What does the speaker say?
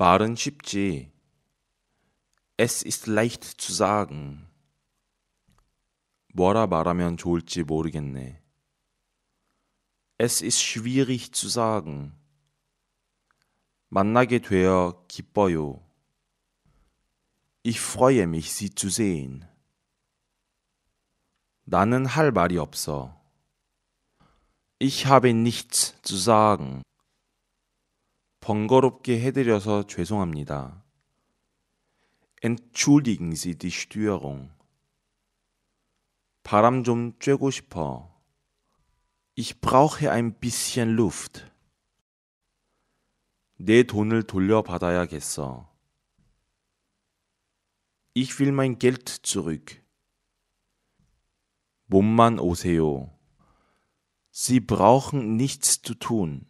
Sparen 쉽지. Es ist leicht zu sagen. 뭐라 말하면 좋을지 모르겠네. Es ist schwierig zu sagen. 만나게 되어 기뻐요. Ich freue mich, Sie zu sehen. 나는 할 말이 없어. Ich habe nichts zu sagen. 번거롭게 해드려서 죄송합니다. Entschuldigen Sie die Störung. 바람 좀 쬐고 싶어. Ich brauche ein bisschen Luft. 내 돈을 돌려받아야겠어. Ich will mein Geld zurück. 몸만 오세요. Sie brauchen nichts zu tun.